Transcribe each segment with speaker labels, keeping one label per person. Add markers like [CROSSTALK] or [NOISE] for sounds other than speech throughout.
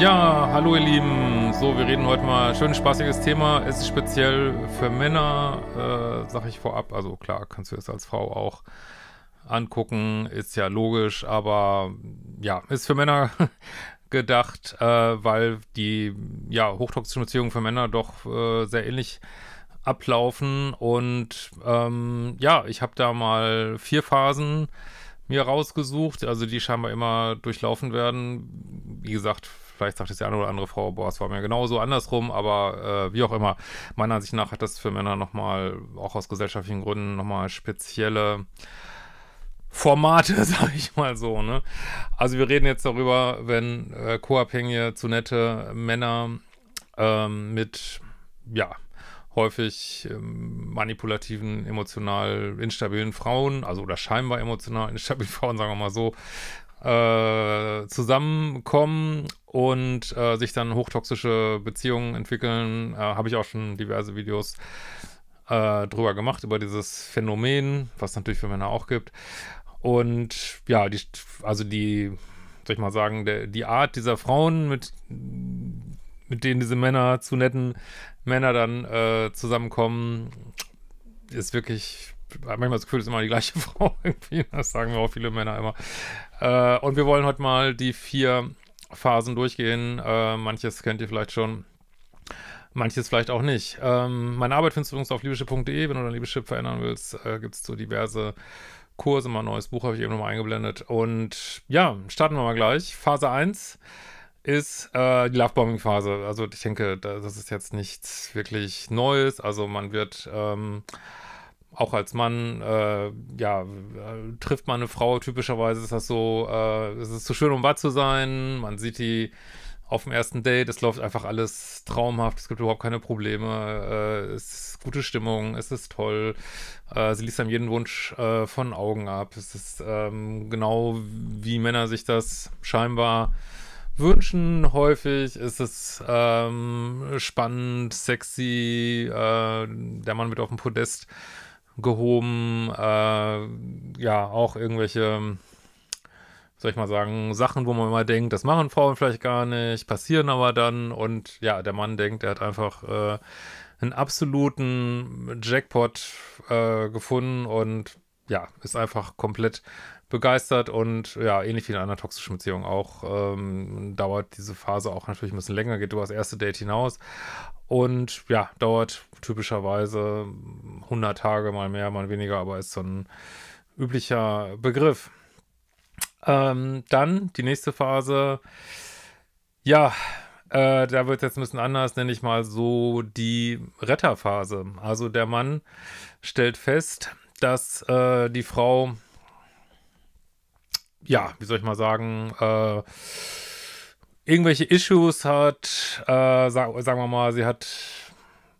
Speaker 1: Ja, hallo ihr Lieben. So, wir reden heute mal schön spaßiges Thema. Es ist speziell für Männer, äh, sag ich vorab. Also klar, kannst du es als Frau auch angucken, ist ja logisch, aber ja, ist für Männer [LAUGHS] gedacht, äh, weil die ja hochtoxischen Beziehungen für Männer doch äh, sehr ähnlich ablaufen. Und ähm, ja, ich habe da mal vier Phasen mir rausgesucht, also die scheinbar immer durchlaufen werden. Wie gesagt, Vielleicht sagt es die eine oder andere Frau, boah, es war mir genauso andersrum, aber äh, wie auch immer. Meiner Ansicht nach hat das für Männer nochmal, auch aus gesellschaftlichen Gründen, nochmal spezielle Formate, [LAUGHS] sag ich mal so, ne? Also wir reden jetzt darüber, wenn äh, co-abhängige, zu nette Männer ähm, mit, ja, häufig ähm, manipulativen, emotional instabilen Frauen, also oder scheinbar emotional [LAUGHS] instabilen Frauen, sagen wir mal so, äh, zusammenkommen und äh, sich dann hochtoxische Beziehungen entwickeln. Äh, Habe ich auch schon diverse Videos äh, drüber gemacht, über dieses Phänomen, was es natürlich für Männer auch gibt. Und ja, die, also die, soll ich mal sagen, der, die Art dieser Frauen, mit, mit denen diese Männer, zu netten Männer dann äh, zusammenkommen, ist wirklich manchmal das Gefühl, es ist immer die gleiche [LAUGHS] Frau irgendwie. Das sagen mir auch viele Männer immer. Äh, und wir wollen heute mal die vier Phasen durchgehen. Äh, manches kennt ihr vielleicht schon. Manches vielleicht auch nicht. Ähm, meine Arbeit findest du übrigens auf libysche.de. Wenn du dein Liebeschip verändern willst, äh, gibt es so diverse Kurse. Mein neues Buch habe ich eben nochmal eingeblendet. Und ja, starten wir mal gleich. Phase 1 ist äh, die Lovebombing-Phase. Also ich denke, das ist jetzt nichts wirklich Neues. Also man wird ähm, auch als Mann, äh, ja, äh, trifft man eine Frau, typischerweise ist das so, äh, es ist zu so schön, um wahr zu sein, man sieht die auf dem ersten Date, es läuft einfach alles traumhaft, es gibt überhaupt keine Probleme, äh, es ist gute Stimmung, es ist toll, äh, sie liest einem jeden Wunsch äh, von Augen ab, es ist ähm, genau wie Männer sich das scheinbar wünschen, häufig ist es ähm, spannend, sexy, äh, der Mann wird auf dem Podest gehoben, äh, ja, auch irgendwelche, soll ich mal sagen, Sachen, wo man immer denkt, das machen Frauen vielleicht gar nicht, passieren aber dann und ja, der Mann denkt, er hat einfach äh, einen absoluten Jackpot äh, gefunden und ja, ist einfach komplett begeistert und ja, ähnlich wie in einer toxischen Beziehung auch, ähm, dauert diese Phase auch natürlich ein bisschen länger, geht über das erste Date hinaus und ja, dauert typischerweise 100 Tage, mal mehr, mal weniger, aber ist so ein üblicher Begriff. Ähm, dann die nächste Phase, ja, äh, da wird es jetzt ein bisschen anders, nenne ich mal so die Retterphase. Also der Mann stellt fest, dass äh, die Frau, ja, wie soll ich mal sagen, äh, irgendwelche Issues hat, äh, sag, sagen wir mal, sie hat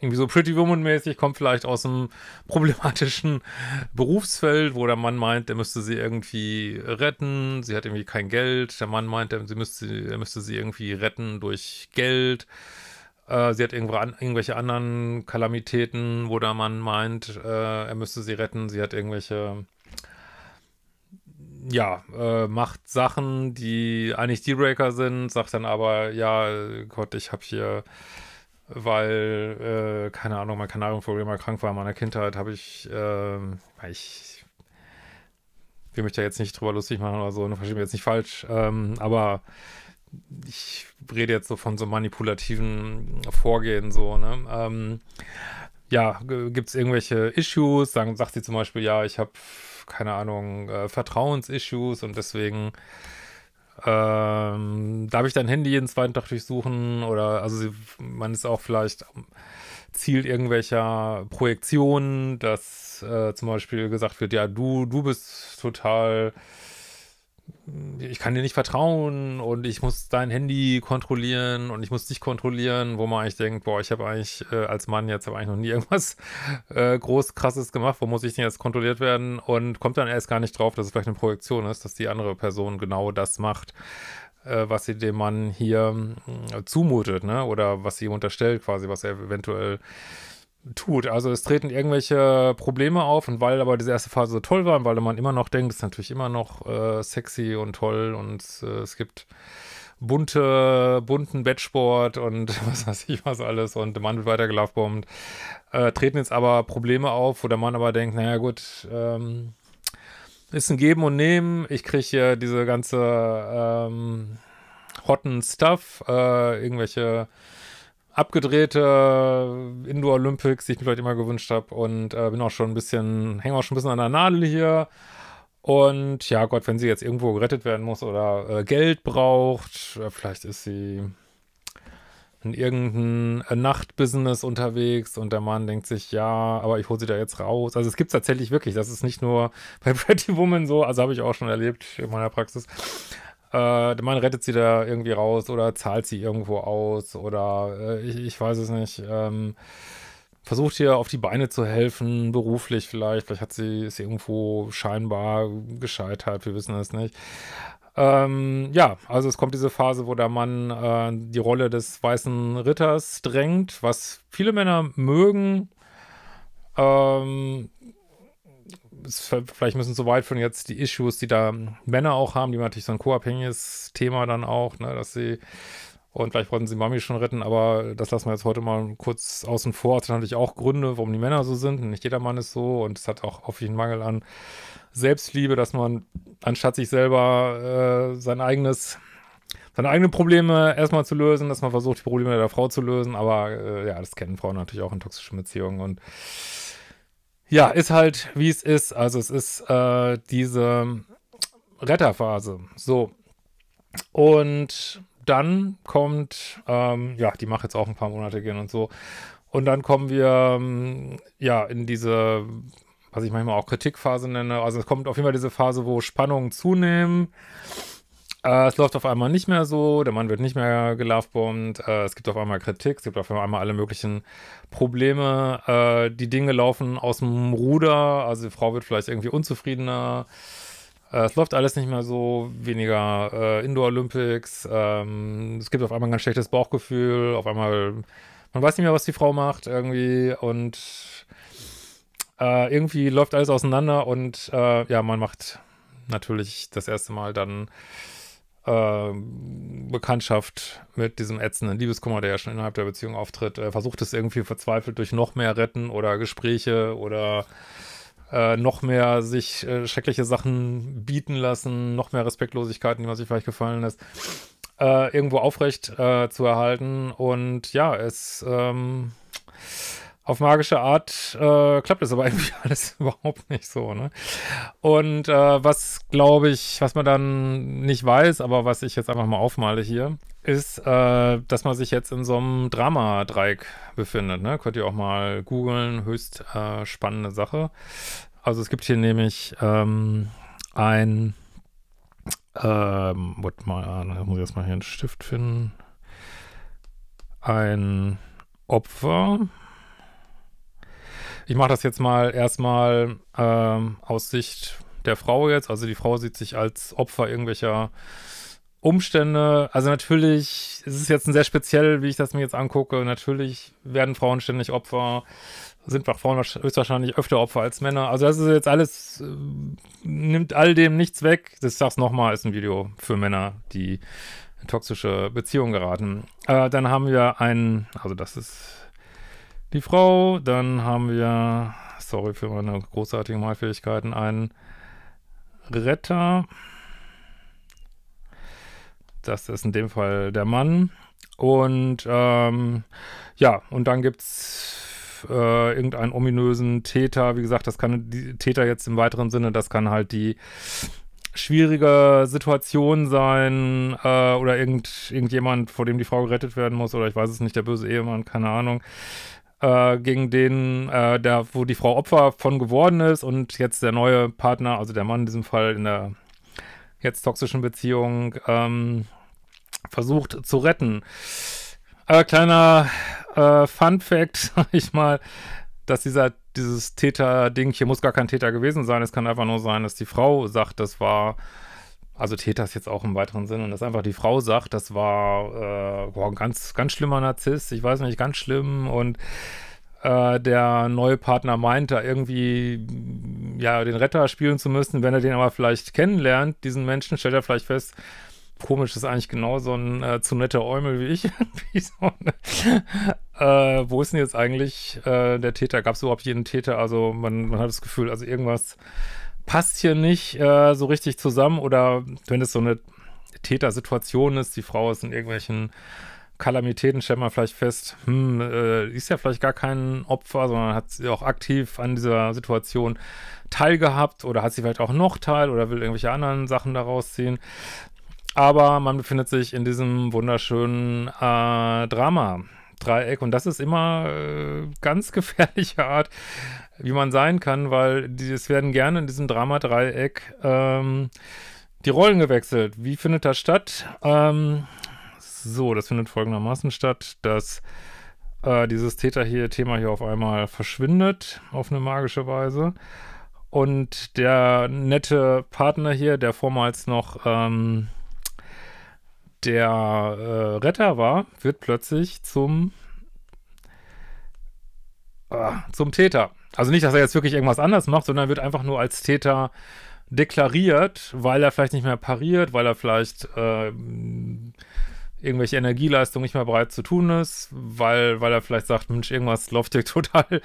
Speaker 1: irgendwie so Pretty Woman-mäßig, kommt vielleicht aus einem [LAUGHS] problematischen Berufsfeld, wo der Mann meint, er müsste sie irgendwie retten, sie hat irgendwie kein Geld, der Mann meint, er, sie müsste, er müsste sie irgendwie retten durch Geld. Äh, sie hat irgendwo an, irgendwelche anderen Kalamitäten, wo der Mann meint, äh, er müsste sie retten. Sie hat irgendwelche ja, äh, macht Sachen, die eigentlich Dealbreaker sind, sagt dann aber, ja, Gott, ich habe hier, weil, äh, keine Ahnung, mein Kanarienvogel mal krank war in meiner Kindheit, habe ich, äh, ich will mich da jetzt nicht drüber lustig machen oder so, ne, verstehe mich jetzt nicht falsch, ähm, aber ich rede jetzt so von so manipulativen Vorgehen, so, ne? Ähm, ja, gibt es irgendwelche Issues? Dann sagt sie zum Beispiel, ja, ich habe, keine Ahnung, äh, Vertrauensissues und deswegen ähm, darf ich dein Handy jeden zweiten Tag durchsuchen oder also sie, man ist auch vielleicht Ziel irgendwelcher Projektionen, dass äh, zum Beispiel gesagt wird, ja, du, du bist total ich kann dir nicht vertrauen und ich muss dein Handy kontrollieren und ich muss dich kontrollieren, wo man eigentlich denkt, boah, ich habe eigentlich äh, als Mann jetzt habe eigentlich noch nie irgendwas [LAUGHS] äh, groß krasses gemacht, wo muss ich denn jetzt kontrolliert werden und kommt dann erst gar nicht drauf, dass es vielleicht eine Projektion ist, dass die andere Person genau das macht, äh, was sie dem Mann hier äh, zumutet, ne? Oder was sie ihm unterstellt, quasi, was er eventuell tut. Also es treten irgendwelche Probleme auf und weil aber diese erste Phase so toll war und weil man immer noch denkt, es ist natürlich immer noch äh, sexy und toll und äh, es gibt bunte, bunten Bettsport und [LAUGHS] was weiß ich was alles und der Mann wird weiter gelaufbombt. Äh, treten jetzt aber Probleme auf, wo der Mann aber denkt, naja gut, ähm, ist ein Geben und Nehmen. Ich kriege hier diese ganze ähm, hotten Stuff, äh, irgendwelche abgedrehte äh, Indoor Olympics, die ich mir vielleicht immer gewünscht habe. Und äh, bin auch schon ein bisschen, hänge auch schon ein bisschen an der Nadel hier. Und ja, Gott, wenn sie jetzt irgendwo gerettet werden muss oder äh, Geld braucht, äh, vielleicht ist sie in irgendeinem äh, Nachtbusiness unterwegs und der Mann denkt sich, ja, aber ich hole sie da jetzt raus. Also es gibt es tatsächlich wirklich. Das ist nicht nur [LAUGHS] bei Pretty Woman so, also habe ich auch schon erlebt in meiner Praxis äh, Mann rettet sie da irgendwie raus oder zahlt sie irgendwo aus oder äh, ich, ich, weiß es nicht. Ähm, versucht ihr auf die Beine zu helfen, beruflich vielleicht. Vielleicht hat sie ist irgendwo scheinbar gescheitert, wir wissen es nicht. Ähm, ja, also es kommt diese Phase, wo der Mann äh, die Rolle des weißen Ritters drängt, was viele Männer mögen. Ähm, vielleicht müssen so weit von jetzt die Issues, die da Männer auch haben, die natürlich so ein co-abhängiges Thema dann auch, ne, dass sie und vielleicht wollten sie Mami schon retten, aber das lassen wir jetzt heute mal kurz außen vor. Es hat natürlich auch Gründe, warum die Männer so sind. Nicht jeder Mann ist so und es hat auch hoffentlich einen Mangel an Selbstliebe, dass man anstatt sich selber äh, sein eigenes, seine eigenen Probleme erstmal zu lösen, dass man versucht, die Probleme der Frau zu lösen. Aber äh, ja, das kennen Frauen natürlich auch in toxischen Beziehungen und ja, ist halt, wie es ist. Also es ist äh, diese Retterphase. So. Und dann kommt, ähm, ja, die macht jetzt auch ein paar Monate gehen und so. Und dann kommen wir, ähm, ja, in diese, was ich manchmal auch Kritikphase nenne. Also es kommt auf jeden Fall diese Phase, wo Spannungen zunehmen äh, es läuft auf einmal nicht mehr so, der Mann wird nicht mehr gelovebombt, äh, es gibt auf einmal Kritik, es gibt auf einmal alle möglichen Probleme, äh, die Dinge laufen aus dem Ruder, also die Frau wird vielleicht irgendwie unzufriedener, äh, es läuft alles nicht mehr so, weniger äh, Indoor-Olympics, ähm, es gibt auf einmal ein ganz schlechtes Bauchgefühl, auf einmal, man weiß nicht mehr, was die Frau macht irgendwie und äh, irgendwie läuft alles auseinander und ja, man macht natürlich das erste Mal dann ähm, Bekanntschaft mit diesem ätzenden Liebeskummer, der ja schon innerhalb der Beziehung auftritt, äh, versucht es irgendwie verzweifelt durch noch mehr Retten oder Gespräche oder äh, noch mehr sich äh, schreckliche Sachen bieten lassen, noch mehr Respektlosigkeiten, die man sich vielleicht gefallen lässt, äh, irgendwo aufrecht äh, zu erhalten. Und ja, es. Ähm, auf magische Art äh, klappt das aber [LAUGHS] irgendwie alles überhaupt nicht so. Ne? Und äh, was glaube ich, was man dann nicht weiß, aber was ich jetzt einfach mal aufmale hier, ist, äh, dass man sich jetzt in so einem Drama-Dreieck befindet. Ne? Könnt ihr auch mal googeln, höchst äh, spannende Sache. Also es gibt hier nämlich ähm, ein, ähm, warte mal, ah, da muss ich erstmal hier einen Stift finden, ein Opfer, ich mache das jetzt mal erstmal ähm, aus Sicht der Frau jetzt. Also die Frau sieht sich als Opfer irgendwelcher Umstände. Also natürlich, es ist jetzt ein sehr speziell, wie ich das mir jetzt angucke. Natürlich werden Frauen ständig Opfer, sind Frauen höchstwahrscheinlich öfter Opfer als Männer. Also das ist jetzt alles, äh, nimmt all dem nichts weg. Das sag's nochmal, ist ein Video für Männer, die in toxische Beziehungen geraten. Äh, dann haben wir einen, also das ist die Frau. Dann haben wir, sorry für meine großartigen Malfähigkeiten, einen Retter. Das ist in dem Fall der Mann. Und ähm, ja, und dann gibt es äh, irgendeinen ominösen Täter. Wie gesagt, das kann die Täter jetzt im weiteren Sinne, das kann halt die schwierige Situation sein äh, oder irgend, irgendjemand, vor dem die Frau gerettet werden muss oder ich weiß es nicht, der böse Ehemann, keine Ahnung. Äh, gegen den, äh, der, wo die Frau Opfer von geworden ist und jetzt der neue Partner, also der Mann in diesem Fall in der jetzt toxischen Beziehung, ähm, versucht zu retten. Äh, kleiner äh, Fun Fact, [LAUGHS] sag ich mal, dass dieser, dieses Täter-Ding hier muss gar kein Täter gewesen sein. Es kann einfach nur sein, dass die Frau sagt, das war also Täter ist jetzt auch im weiteren Sinn und dass einfach die Frau sagt, das war äh, boah, ein ganz, ganz schlimmer Narzisst, ich weiß nicht, ganz schlimm und äh, der neue Partner meint da irgendwie ja den Retter spielen zu müssen, wenn er den aber vielleicht kennenlernt, diesen Menschen, stellt er vielleicht fest, komisch ist eigentlich genau so ein äh, zu netter Eumel wie ich. [LAUGHS] wie so eine, äh, wo ist denn jetzt eigentlich äh, der Täter? Gab es überhaupt jeden Täter? Also man, man hat das Gefühl, also irgendwas passt hier nicht äh, so richtig zusammen oder wenn es so eine Tätersituation ist, die Frau ist in irgendwelchen Kalamitäten, stellt man vielleicht fest, hm, äh, ist ja vielleicht gar kein Opfer, sondern hat sie auch aktiv an dieser Situation teilgehabt oder hat sie vielleicht auch noch teil oder will irgendwelche anderen Sachen daraus ziehen. Aber man befindet sich in diesem wunderschönen äh, Drama. Dreieck und das ist immer äh, ganz [LAUGHS] gefährliche Art, wie man sein kann, weil es werden gerne in diesem Drama-Dreieck ähm, die Rollen gewechselt. Wie findet das statt? Ähm, so, das findet folgendermaßen statt, dass äh, dieses Täter hier, Thema hier auf einmal verschwindet, auf eine magische Weise. Und der nette Partner hier, der vormals noch ähm, der äh, Retter war, wird plötzlich zum, äh, zum Täter. Also nicht, dass er jetzt wirklich irgendwas anders macht, sondern wird einfach nur als Täter deklariert, weil er vielleicht nicht mehr pariert, weil er vielleicht äh, irgendwelche Energieleistung nicht mehr bereit zu tun ist, weil, weil er vielleicht sagt, Mensch, irgendwas läuft hier [LAUGHS] total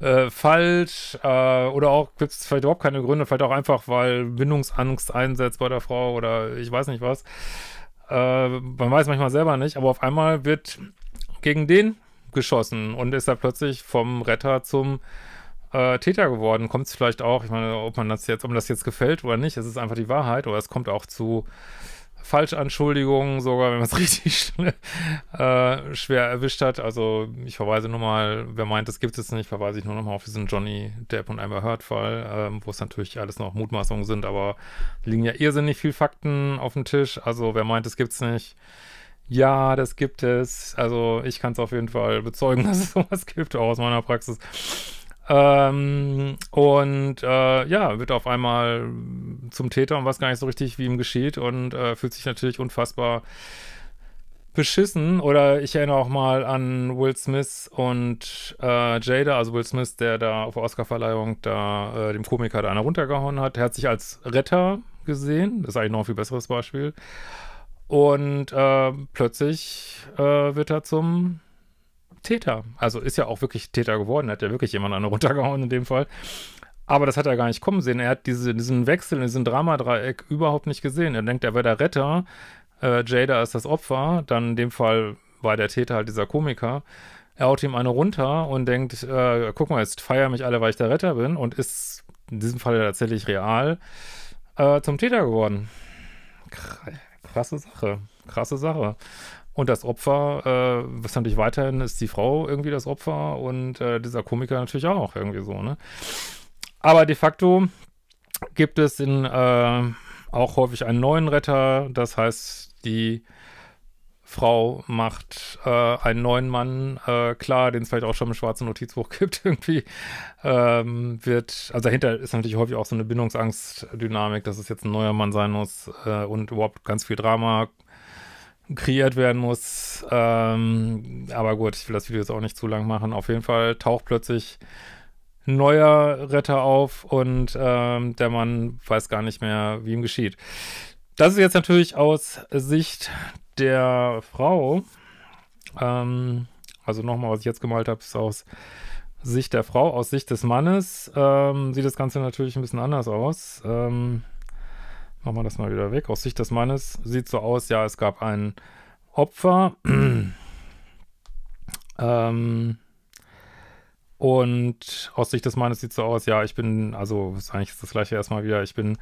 Speaker 1: äh, falsch. Äh, oder auch gibt es vielleicht überhaupt keine Gründe, vielleicht auch einfach, weil Bindungsangst einsetzt bei der Frau oder ich weiß nicht was. Äh, man weiß manchmal selber nicht, aber auf einmal wird gegen den geschossen und ist er plötzlich vom Retter zum äh, Täter geworden. Kommt es vielleicht auch, ich meine, ob man das jetzt, ob um das jetzt gefällt oder nicht, es ist einfach die Wahrheit oder es kommt auch zu Falschanschuldigungen, sogar wenn man es [LAUGHS] richtig äh, schwer erwischt hat. Also ich verweise nur mal, wer meint, das gibt es nicht, verweise ich nur noch mal auf diesen Johnny Depp und Amber Heard-Fall, ähm, wo es natürlich alles noch Mutmaßungen sind, aber liegen ja irrsinnig viel Fakten auf dem Tisch. Also wer meint, das gibt es nicht, ja, das gibt es. Also ich kann es auf jeden Fall bezeugen, [LAUGHS] dass es sowas gibt, auch aus meiner Praxis. Ähm, und äh, ja, wird auf einmal zum Täter und weiß gar nicht so richtig, wie ihm geschieht und äh, fühlt sich natürlich unfassbar beschissen. Oder ich erinnere auch mal an Will Smith und äh, Jada, also Will Smith, der da auf der Oscarverleihung da äh, dem Komiker da einer runtergehauen hat. Er hat sich als Retter gesehen. Das ist eigentlich noch ein viel besseres Beispiel. Und äh, plötzlich äh, wird er zum Täter. Also ist ja auch wirklich Täter geworden, hat ja wirklich jemanden eine [LAUGHS] runtergehauen in dem Fall. Aber das hat er gar nicht kommen sehen. Er hat diese, diesen Wechsel, diesen Dramadreieck überhaupt nicht gesehen. Er denkt, er wäre der Retter, äh, Jada ist das Opfer, dann in dem Fall war der Täter halt dieser Komiker. Er haut ihm eine runter und denkt, äh, guck mal, jetzt feiern mich alle, weil ich der Retter bin und ist in diesem Fall tatsächlich real äh, zum Täter geworden. Krasse Sache, krasse Sache. Und das Opfer, äh, was natürlich weiterhin ist die Frau irgendwie das Opfer und äh, dieser Komiker natürlich auch irgendwie so, ne? Aber de facto gibt es in äh, auch häufig einen neuen Retter, das heißt, die Frau macht äh, einen neuen Mann äh, klar, den es vielleicht auch schon im schwarzen Notizbuch [LAUGHS] gibt, irgendwie ähm, wird, also dahinter ist natürlich häufig auch so eine Bindungsangst-Dynamik, dass es jetzt ein neuer Mann sein muss äh, und überhaupt ganz viel Drama, kreiert werden muss. Ähm, aber gut, ich will das Video jetzt auch nicht zu lang machen. Auf jeden Fall taucht plötzlich ein neuer Retter auf und ähm, der Mann weiß gar nicht mehr, wie ihm geschieht. Das ist jetzt natürlich aus Sicht der Frau. Ähm, also nochmal, was ich jetzt gemalt habe, ist aus Sicht der Frau. Aus Sicht des Mannes ähm, sieht das Ganze natürlich ein bisschen anders aus. Ähm, Machen wir das mal wieder weg. Aus Sicht des Mannes sieht so aus, ja, es gab ein Opfer. [CLEARS THROAT] ähm, und aus Sicht des Mannes sieht so aus, ja, ich bin, also ist eigentlich das gleiche erstmal wieder, ich bin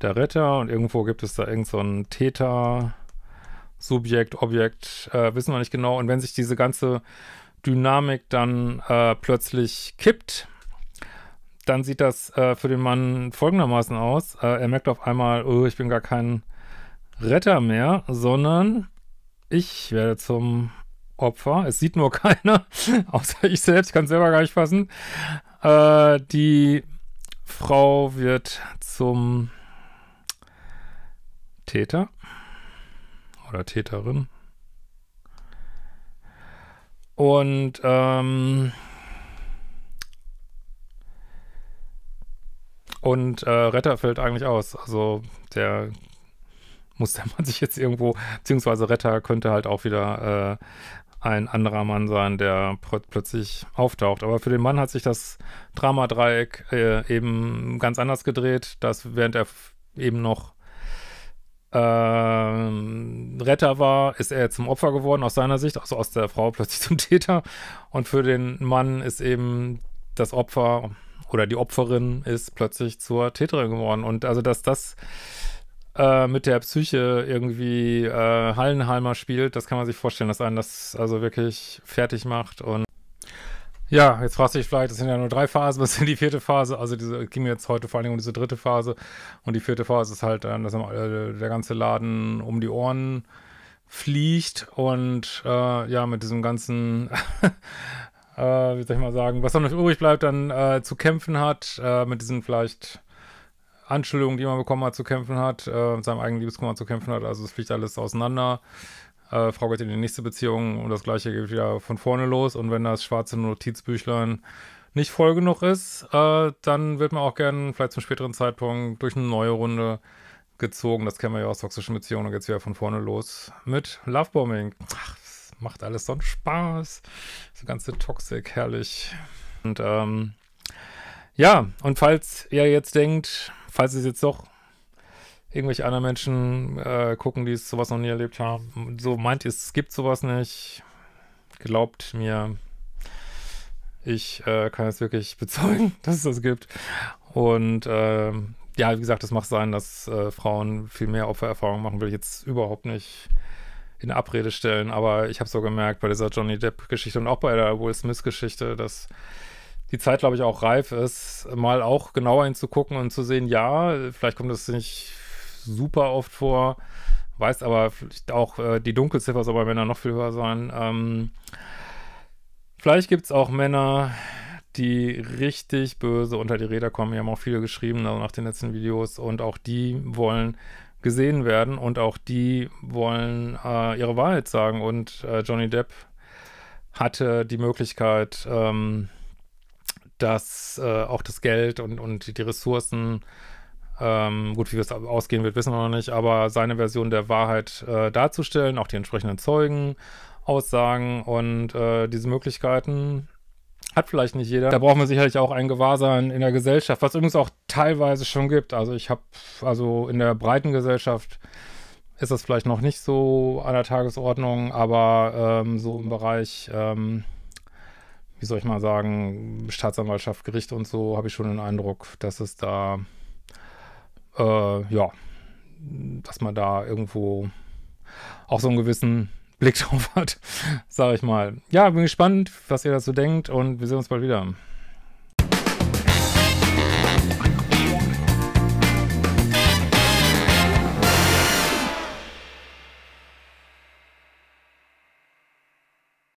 Speaker 1: der Retter und irgendwo gibt es da irgend so einen Täter, Subjekt, Objekt, äh, wissen wir nicht genau. Und wenn sich diese ganze Dynamik dann äh, plötzlich kippt, dann sieht das äh, für den Mann folgendermaßen aus. Äh, er merkt auf einmal, oh, ich bin gar kein Retter mehr, sondern ich werde zum Opfer. Es sieht nur [LAUGHS] keiner, außer ich selbst, ich kann es selber gar nicht fassen. Äh, die Frau wird zum Täter oder Täterin. Und ähm, Und äh, Retter fällt eigentlich aus. Also der muss [LAUGHS] der Mann sich jetzt irgendwo, beziehungsweise Retter könnte halt auch wieder äh, ein anderer Mann sein, der plötzlich auftaucht. Aber für den Mann hat sich das Dramadreieck äh, eben ganz anders gedreht, dass während er eben noch äh, Retter war, ist er zum Opfer geworden aus seiner Sicht, also aus der Frau plötzlich [LAUGHS] zum Täter. Und für den Mann ist eben das Opfer oder die Opferin ist plötzlich zur Täterin geworden. Und also, dass das äh, mit der Psyche irgendwie äh, Hallenhalmer spielt, das kann man sich vorstellen, dass einen das also wirklich fertig macht. Und ja, jetzt fragst du dich vielleicht, das sind ja nur drei Phasen, [LAUGHS] was ist die vierte Phase? Also diese ging mir jetzt heute vor allen Dingen um diese dritte Phase. Und die vierte Phase ist halt dann, dass äh, der ganze Laden um die Ohren fliegt und äh, ja, mit diesem ganzen [LAUGHS] äh, wie soll ich mal sagen, was dann noch übrig bleibt, dann äh, zu kämpfen hat, äh, mit diesen vielleicht Anschuldigungen, die man bekommen hat, zu kämpfen hat, äh, mit seinem eigenen Liebeskummer zu kämpfen hat. Also es fliegt alles auseinander. Äh, Frau geht in die nächste Beziehung und das gleiche geht wieder von vorne los. Und wenn das schwarze Notizbüchlein nicht voll genug ist, äh, dann wird man auch gerne vielleicht zum späteren Zeitpunkt durch eine neue Runde gezogen. Das kennen wir ja aus toxischen Beziehungen. Dann geht es wieder von vorne los mit Lovebombing. Ach, macht alles so einen Spaß. So ganze Toxik, herrlich. Und ähm, ja, und falls ihr jetzt denkt, falls es jetzt doch irgendwelche anderen Menschen äh, gucken, die sowas noch nie erlebt haben, so meint ihr, es gibt sowas nicht, glaubt mir, ich äh, kann es wirklich [LAUGHS] bezeugen, dass es das gibt. Und äh, ja, wie gesagt, es mag sein, dass äh, Frauen viel mehr Opfererfahrung machen, will ich jetzt überhaupt nicht in Abrede stellen. Aber ich habe so gemerkt bei dieser Johnny Depp-Geschichte und auch bei der Will Smith-Geschichte, dass die Zeit, glaube ich, auch reif ist, mal auch genauer hinzugucken und zu sehen, ja, vielleicht kommt das nicht super oft vor, weiß aber auch, äh, die Dunkelziffer soll bei Männern noch viel höher sein. Ähm, vielleicht gibt es auch Männer, die richtig böse unter die Räder kommen. Wir haben auch viele geschrieben also nach den letzten Videos und auch die wollen gesehen werden und auch die wollen äh, ihre Wahrheit sagen. Und äh, Johnny Depp hatte die Möglichkeit, ähm, dass äh, auch das Geld und, und die Ressourcen, ähm, gut, wie es ausgehen wird, wissen wir noch nicht, aber seine Version der Wahrheit äh, darzustellen, auch die entsprechenden Zeugen, Aussagen und äh, diese Möglichkeiten hat vielleicht nicht jeder. Da braucht man sicherlich auch ein Gewahrsein in der Gesellschaft, was übrigens auch teilweise schon gibt. Also ich habe, also in der breiten Gesellschaft ist das vielleicht noch nicht so an der Tagesordnung, aber ähm, so im Bereich, ähm, wie soll ich mal sagen, Staatsanwaltschaft, Gericht und so, habe ich schon den Eindruck, dass es da, äh, ja, dass man da irgendwo auch so einen gewissen Blick drauf hat, [LAUGHS] sage ich mal. Ja, bin gespannt, was ihr dazu denkt und wir sehen uns bald wieder.